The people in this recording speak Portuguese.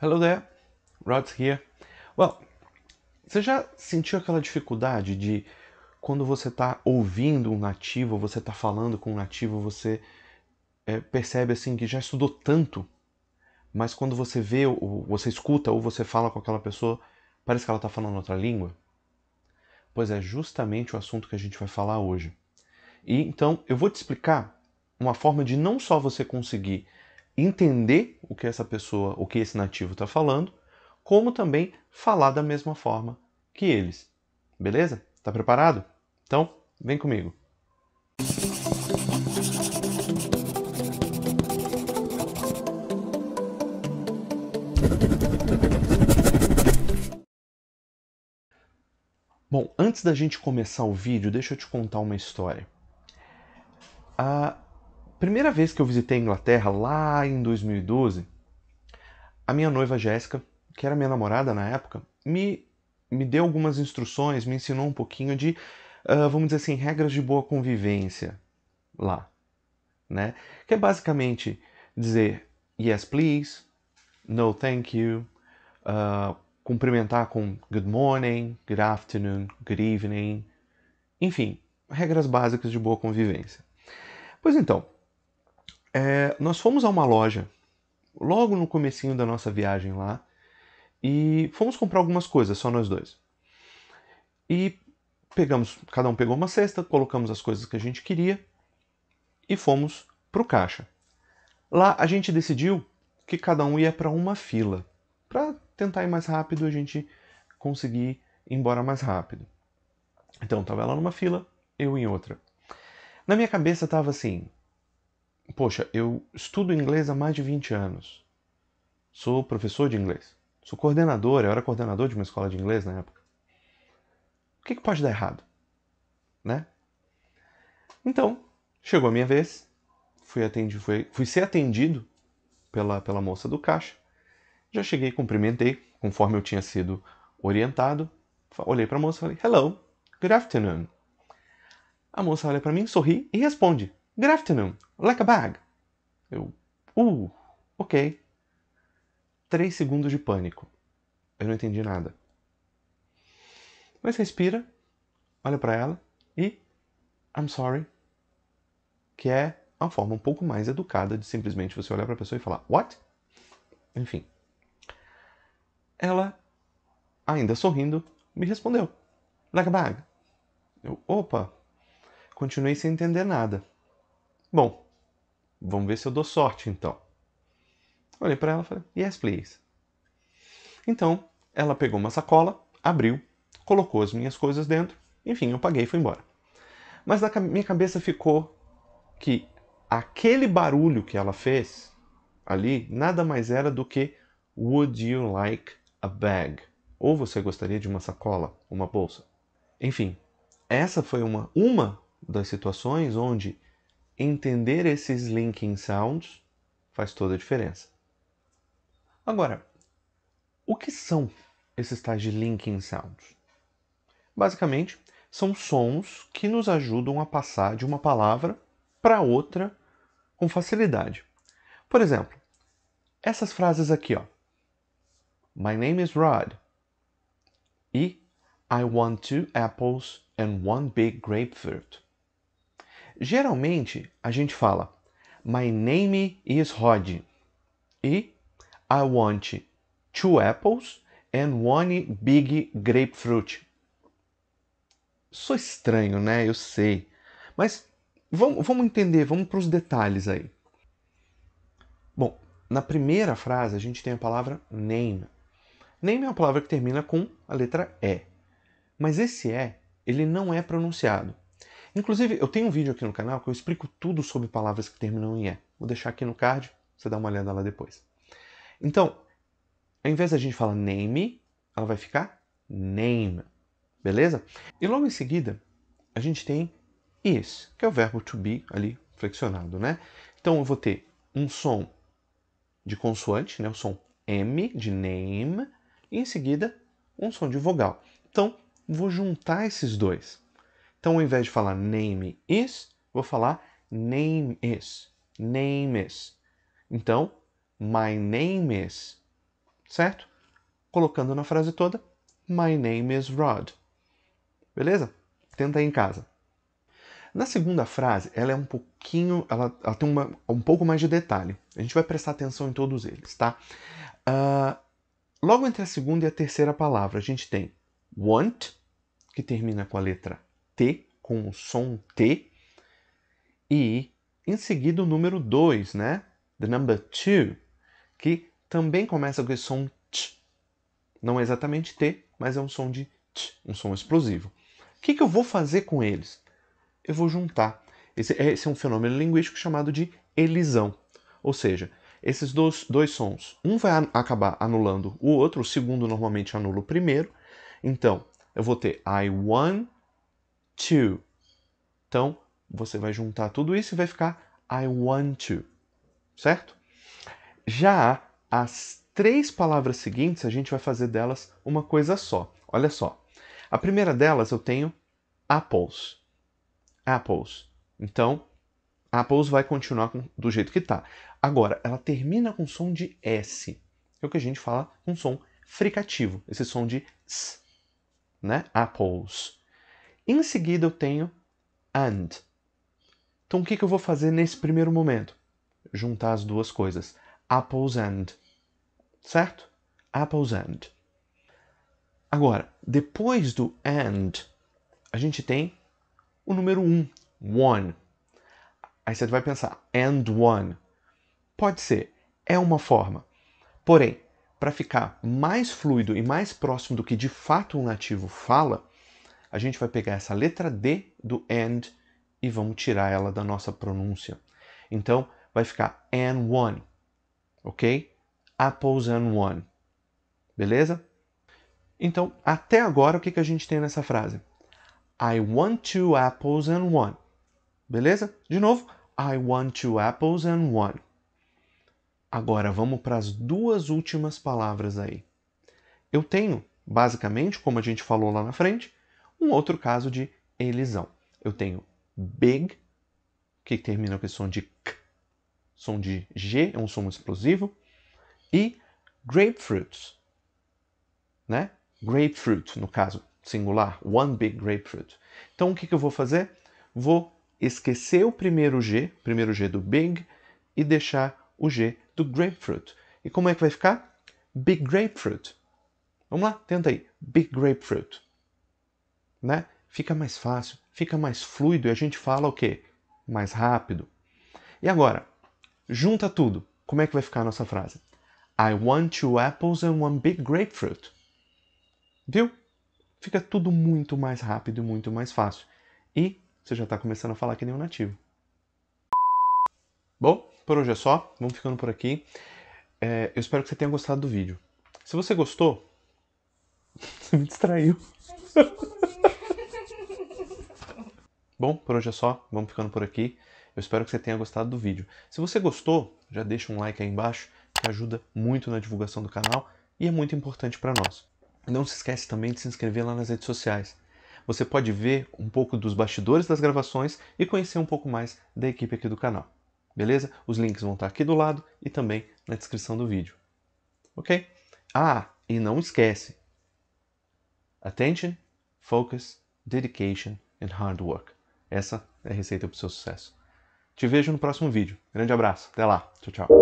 Hello there, Rods here. Well, você já sentiu aquela dificuldade de quando você está ouvindo um nativo, você está falando com um nativo, você é, percebe assim que já estudou tanto, mas quando você vê, ou você escuta ou você fala com aquela pessoa, parece que ela está falando outra língua? Pois é justamente o assunto que a gente vai falar hoje. E então eu vou te explicar uma forma de não só você conseguir entender o que essa pessoa, o que esse nativo está falando, como também falar da mesma forma que eles. Beleza? Está preparado? Então, vem comigo. Bom, antes da gente começar o vídeo, deixa eu te contar uma história. Ah, Primeira vez que eu visitei a Inglaterra, lá em 2012, a minha noiva Jéssica, que era minha namorada na época, me, me deu algumas instruções, me ensinou um pouquinho de, uh, vamos dizer assim, regras de boa convivência lá. Né? Que é basicamente dizer yes please, no thank you, uh, cumprimentar com good morning, good afternoon, good evening, enfim, regras básicas de boa convivência. Pois então, é, nós fomos a uma loja logo no comecinho da nossa viagem lá e fomos comprar algumas coisas só nós dois e pegamos cada um pegou uma cesta colocamos as coisas que a gente queria e fomos pro caixa lá a gente decidiu que cada um ia para uma fila para tentar ir mais rápido a gente conseguir ir embora mais rápido então tava ela numa fila eu em outra na minha cabeça tava assim poxa, eu estudo inglês há mais de 20 anos. Sou professor de inglês. Sou coordenador, eu era coordenador de uma escola de inglês na época. O que, que pode dar errado? Né? Então, chegou a minha vez, fui, atendido, fui, fui ser atendido pela, pela moça do caixa. Já cheguei, cumprimentei, conforme eu tinha sido orientado. Olhei para a moça e falei: Hello, good afternoon. A moça olha para mim, sorri e responde: Good afternoon. Like a bag. Eu. Uh, ok. Três segundos de pânico. Eu não entendi nada. Mas respira, olha para ela e. I'm sorry. Que é a forma um pouco mais educada de simplesmente você olhar para a pessoa e falar What? Enfim. Ela, ainda sorrindo, me respondeu. Like a bag. Eu, opa! Continuei sem entender nada. Bom, vamos ver se eu dou sorte então. Olhei para ela e falei, yes, please. Então, ela pegou uma sacola, abriu, colocou as minhas coisas dentro, enfim, eu paguei e fui embora. Mas na minha cabeça ficou que aquele barulho que ela fez ali nada mais era do que Would you like a bag? Ou você gostaria de uma sacola, uma bolsa? Enfim, essa foi uma, uma das situações onde entender esses linking sounds faz toda a diferença. Agora, o que são esses tais de linking sounds? Basicamente, são sons que nos ajudam a passar de uma palavra para outra com facilidade. Por exemplo, essas frases aqui, ó. My name is Rod. E I want two apples and one big grapefruit. Geralmente a gente fala My name is Rod e I want two apples and one big grapefruit. Sou estranho, né? Eu sei. Mas vamos, vamos entender, vamos para os detalhes aí. Bom, na primeira frase a gente tem a palavra name. Name é uma palavra que termina com a letra E. Mas esse E, ele não é pronunciado. Inclusive, eu tenho um vídeo aqui no canal que eu explico tudo sobre palavras que terminam em E. Vou deixar aqui no card, você dá uma olhada lá depois. Então, ao invés da gente falar name, ela vai ficar name, beleza? E logo em seguida, a gente tem is, que é o verbo to be ali flexionado, né? Então, eu vou ter um som de consoante, né? o som M de name, e em seguida um som de vogal. Então, vou juntar esses dois. Então, ao invés de falar name is, vou falar name is. Name is. Então, my name is. Certo? Colocando na frase toda, my name is Rod. Beleza? Tenta aí em casa. Na segunda frase, ela é um pouquinho, ela, ela tem uma, um pouco mais de detalhe. A gente vai prestar atenção em todos eles, tá? Uh, logo entre a segunda e a terceira palavra, a gente tem want, que termina com a letra T com o som T. E em seguida o número 2, né? The number 2, que também começa com esse som T. Não é exatamente T, mas é um som de T, um som explosivo. O que, que eu vou fazer com eles? Eu vou juntar. Esse, esse é um fenômeno linguístico chamado de elisão. Ou seja, esses dois, dois sons, um vai an acabar anulando o outro, o segundo normalmente anula o primeiro. Então, eu vou ter I want to. Então, você vai juntar tudo isso e vai ficar I want to, certo? Já as três palavras seguintes, a gente vai fazer delas uma coisa só. Olha só. A primeira delas eu tenho apples. Apples. Então, apples vai continuar com, do jeito que tá. Agora, ela termina com som de S. É o que a gente fala com som fricativo, esse som de S, né? Apples. Em seguida eu tenho and. Então o que, que eu vou fazer nesse primeiro momento? Juntar as duas coisas. Apples and. Certo? Apples and. Agora, depois do and, a gente tem o número 1, um, one. Aí você vai pensar, and one. Pode ser, é uma forma. Porém, para ficar mais fluido e mais próximo do que de fato um nativo fala, a gente vai pegar essa letra D do and e vamos tirar ela da nossa pronúncia. Então, vai ficar and one, ok? Apples and one, beleza? Então, até agora, o que, que a gente tem nessa frase? I want two apples and one, beleza? De novo, I want two apples and one. Agora, vamos para as duas últimas palavras aí. Eu tenho, basicamente, como a gente falou lá na frente, um outro caso de elisão. Eu tenho big, que termina com o som de k, som de g, é um som explosivo, e grapefruit, né? Grapefruit, no caso, singular, one big grapefruit. Então o que, que eu vou fazer? Vou esquecer o primeiro G, primeiro G do big, e deixar o G do grapefruit. E como é que vai ficar? Big grapefruit. Vamos lá, tenta aí. Big grapefruit né? Fica mais fácil, fica mais fluido e a gente fala o quê? Mais rápido. E agora, junta tudo. Como é que vai ficar a nossa frase? I want two apples and one big grapefruit. Viu? Fica tudo muito mais rápido e muito mais fácil. E você já está começando a falar que nem um nativo. Bom, por hoje é só. Vamos ficando por aqui. É, eu espero que você tenha gostado do vídeo. Se você gostou, você me distraiu. Bom, por hoje é só, vamos ficando por aqui. Eu espero que você tenha gostado do vídeo. Se você gostou, já deixa um like aí embaixo, que ajuda muito na divulgação do canal e é muito importante para nós. Não se esquece também de se inscrever lá nas redes sociais. Você pode ver um pouco dos bastidores das gravações e conhecer um pouco mais da equipe aqui do canal. Beleza? Os links vão estar aqui do lado e também na descrição do vídeo. Ok? Ah, e não esquece. Attention, focus, dedication and hard work. Essa é a receita para o seu sucesso. Te vejo no próximo vídeo. Grande abraço. Até lá. Tchau, tchau.